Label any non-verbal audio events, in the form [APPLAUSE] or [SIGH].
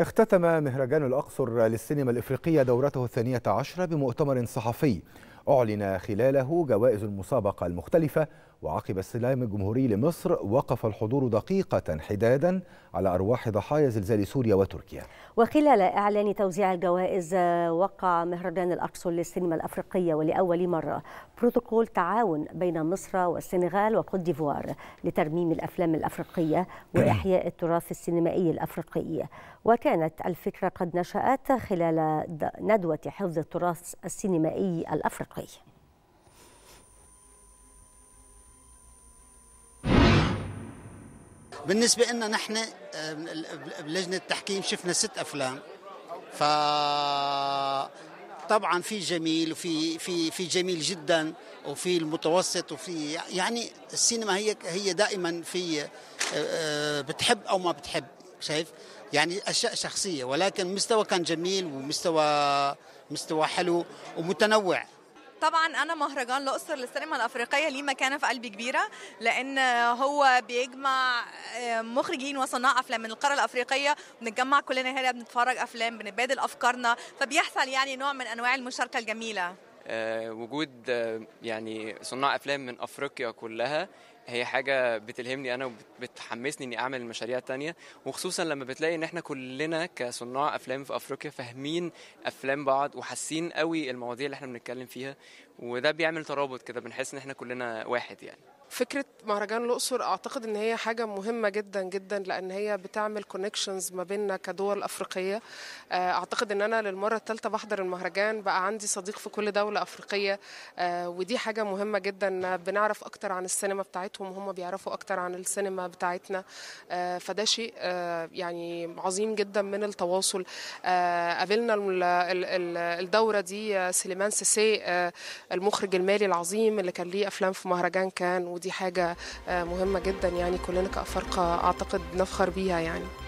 اختتم مهرجان الأقصر للسينما الإفريقية دورته الثانية عشرة بمؤتمر صحفي أعلن خلاله جوائز المسابقة المختلفة وعقب السلام الجمهوري لمصر وقف الحضور دقيقة حدادا على أرواح ضحايا زلزال سوريا وتركيا وخلال إعلان توزيع الجوائز وقع مهرجان الأقصر للسينما الأفريقية ولأول مرة بروتوكول تعاون بين مصر والسنغال وكوت ديفوار لترميم الأفلام الأفريقية وإحياء [CLEARS THROAT] التراث السينمائي الأفريقي وكانت الفكرة قد نشأت خلال ندوة حفظ التراث السينمائي الأفريقي بالنسبة لنا نحن آه، بلجنة التحكيم شفنا ست أفلام ف طبعا في جميل وفي في في جميل جدا وفي المتوسط وفي يعني السينما هي هي دائما في آه، آه، بتحب او ما بتحب شايف يعني اشياء شخصيه ولكن مستوى كان جميل ومستوى مستوى حلو ومتنوع طبعا انا مهرجان الاقصر للسينما الافريقيه ليه مكانه في قلبي كبيره لان هو بيجمع آه، مخرجين وصناع افلام من القاره الافريقيه بنتجمع كلنا هنا بنتفرج افلام بنتبادل افكارنا فبيحصل يعني نوع من انواع المشاركه الجميله آه، وجود آه، يعني صناع افلام من افريقيا كلها هي حاجه بتلهمني انا وبتحمسني اني اعمل مشاريع تانية وخصوصا لما بتلاقي ان احنا كلنا كصناع افلام في افريقيا فاهمين افلام بعض وحاسين قوي المواضيع اللي احنا بنتكلم فيها وده بيعمل ترابط كده بنحس ان احنا كلنا واحد يعني فكرة مهرجان الأقصر أعتقد إن هي حاجة مهمة جدا جدا لأن هي بتعمل كونكشنز ما بيننا كدول أفريقية آه، أعتقد إن أنا للمرة الثالثة بحضر المهرجان بقى عندي صديق في كل دولة أفريقية آه، ودي حاجة مهمة جدا بنعرف أكتر عن السينما بتاعتهم بتاعتهم هم بيعرفوا اكتر عن السينما بتاعتنا آه، فده شيء آه، يعني عظيم جدا من التواصل آه، قابلنا الدوره دي سليمان سيسي المخرج المالي العظيم اللي كان ليه افلام في مهرجان كان ودي حاجه مهمه جدا يعني كلنا كافارقه اعتقد نفخر بيها يعني